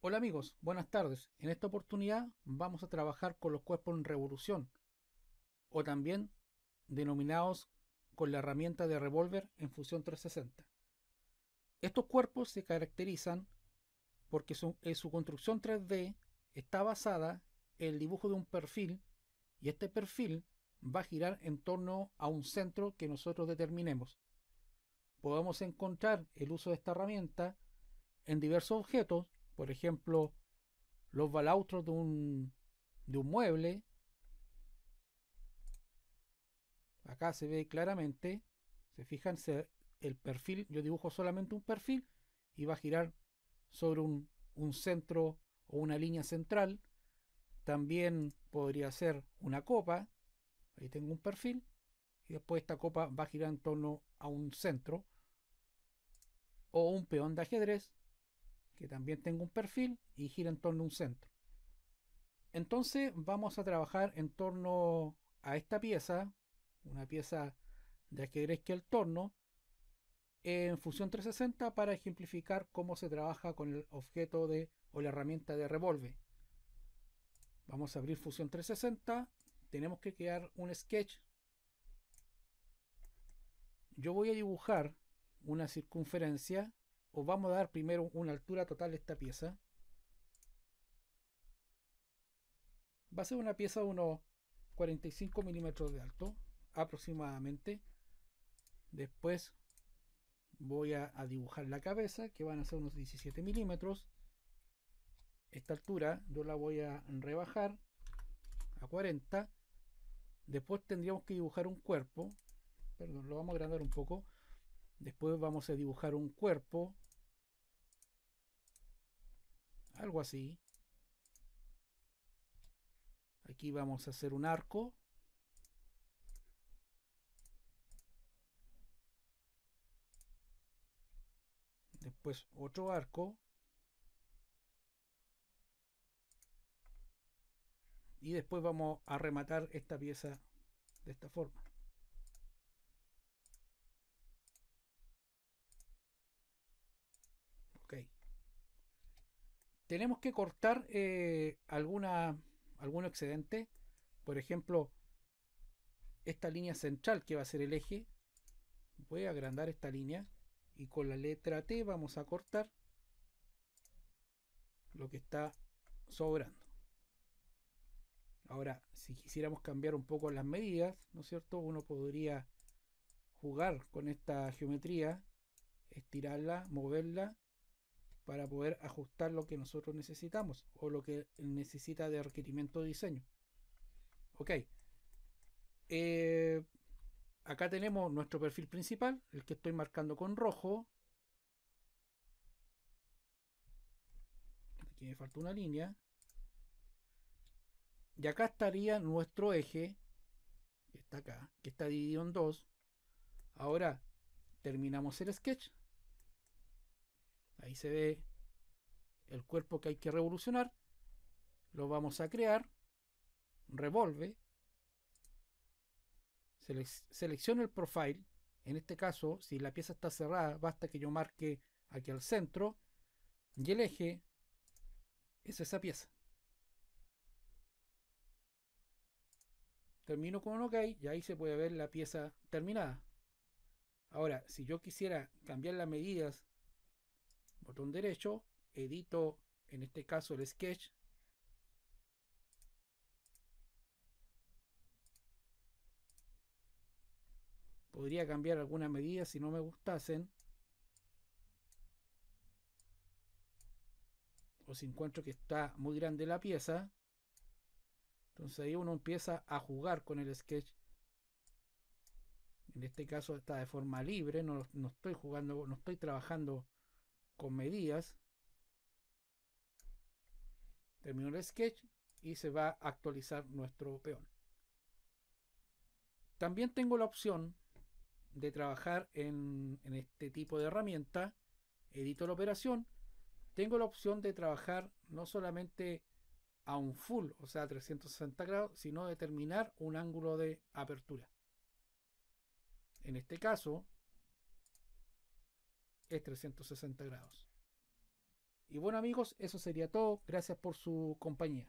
Hola amigos, buenas tardes. En esta oportunidad vamos a trabajar con los cuerpos en revolución o también denominados con la herramienta de revólver en fusión 360. Estos cuerpos se caracterizan porque su, eh, su construcción 3D está basada en el dibujo de un perfil y este perfil va a girar en torno a un centro que nosotros determinemos. Podemos encontrar el uso de esta herramienta en diversos objetos por ejemplo, los balaustros de un, de un mueble. Acá se ve claramente. Se fijan, el perfil, yo dibujo solamente un perfil y va a girar sobre un, un centro o una línea central. También podría ser una copa. Ahí tengo un perfil. Y después esta copa va a girar en torno a un centro. O un peón de ajedrez que también tengo un perfil y gira en torno a un centro. Entonces vamos a trabajar en torno a esta pieza, una pieza de que el torno, en fusión 360 para ejemplificar cómo se trabaja con el objeto de o la herramienta de revolve. Vamos a abrir Fusión 360. Tenemos que crear un sketch. Yo voy a dibujar una circunferencia os vamos a dar primero una altura total de esta pieza. Va a ser una pieza de unos 45 milímetros de alto aproximadamente. Después voy a, a, dibujar la cabeza que van a ser unos 17 milímetros. Esta altura yo la voy a rebajar a 40. Después tendríamos que dibujar un cuerpo. Perdón, lo vamos a agrandar un poco. Después vamos a dibujar un cuerpo algo así. Aquí vamos a hacer un arco. Después otro arco. Y después vamos a rematar esta pieza de esta forma. tenemos que cortar eh, alguna, algún excedente. Por ejemplo, esta línea central que va a ser el eje. Voy a agrandar esta línea y con la letra T vamos a cortar lo que está sobrando. Ahora, si quisiéramos cambiar un poco las medidas, ¿no es cierto? Uno podría jugar con esta geometría, estirarla, moverla para poder ajustar lo que nosotros necesitamos o lo que necesita de requerimiento de diseño. Ok. Eh, acá tenemos nuestro perfil principal, el que estoy marcando con rojo. Aquí me falta una línea. Y acá estaría nuestro eje, que está acá, que está dividido en dos. Ahora terminamos el sketch, Ahí se ve el cuerpo que hay que revolucionar. Lo vamos a crear. Revolve. Selecciona selecciono el profile. En este caso, si la pieza está cerrada, basta que yo marque aquí al centro. Y el eje es esa pieza. Termino con un OK y ahí se puede ver la pieza terminada. Ahora, si yo quisiera cambiar las medidas botón derecho, edito en este caso el sketch. Podría cambiar alguna medida si no me gustasen. O si encuentro que está muy grande la pieza. Entonces ahí uno empieza a jugar con el sketch. En este caso está de forma libre, no, no estoy jugando, no estoy trabajando con medidas. termino el sketch y se va a actualizar nuestro peón. También tengo la opción de trabajar en, en este tipo de herramienta. Edito la operación. Tengo la opción de trabajar no solamente a un full, o sea, 360 grados, sino determinar un ángulo de apertura. En este caso, es 360 grados. Y bueno amigos, eso sería todo. Gracias por su compañía.